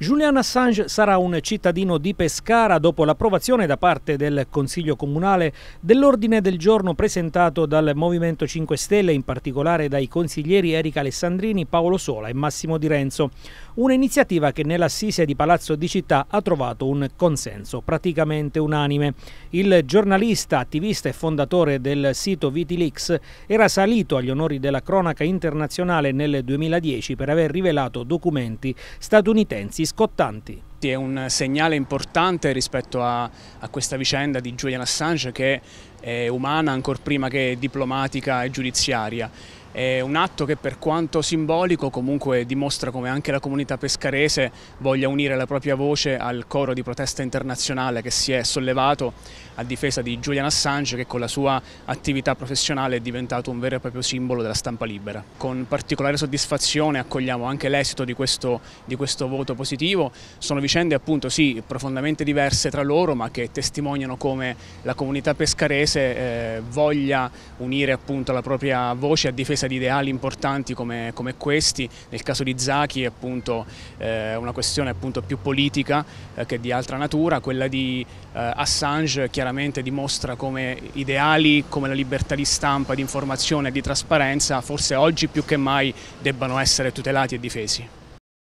Julian Assange sarà un cittadino di Pescara dopo l'approvazione da parte del Consiglio Comunale dell'ordine del giorno presentato dal Movimento 5 Stelle, in particolare dai consiglieri Erika Alessandrini, Paolo Sola e Massimo Di Renzo. Un'iniziativa che nell'assise di Palazzo di Città ha trovato un consenso praticamente unanime. Il giornalista, attivista e fondatore del sito Vitilix era salito agli onori della cronaca internazionale nel 2010 per aver rivelato documenti statunitensi scottanti. è un segnale importante rispetto a, a, questa vicenda di Julian Assange che è umana ancora prima che diplomatica e giudiziaria. È un atto che per quanto simbolico comunque dimostra come anche la comunità pescarese voglia unire la propria voce al coro di protesta internazionale che si è sollevato a difesa di Julian Assange che con la sua attività professionale è diventato un vero e proprio simbolo della stampa libera. Con particolare soddisfazione accogliamo anche l'esito di questo, di questo voto positivo. Sono vicende appunto sì profondamente diverse tra loro ma che testimoniano come la comunità pescarese eh, voglia unire appunto la propria voce a difesa di ideali importanti come, come questi, nel caso di Zaki è appunto eh, una questione appunto più politica eh, che di altra natura, quella di eh, Assange chiaramente dimostra come ideali come la libertà di stampa, di informazione e di trasparenza forse oggi più che mai debbano essere tutelati e difesi.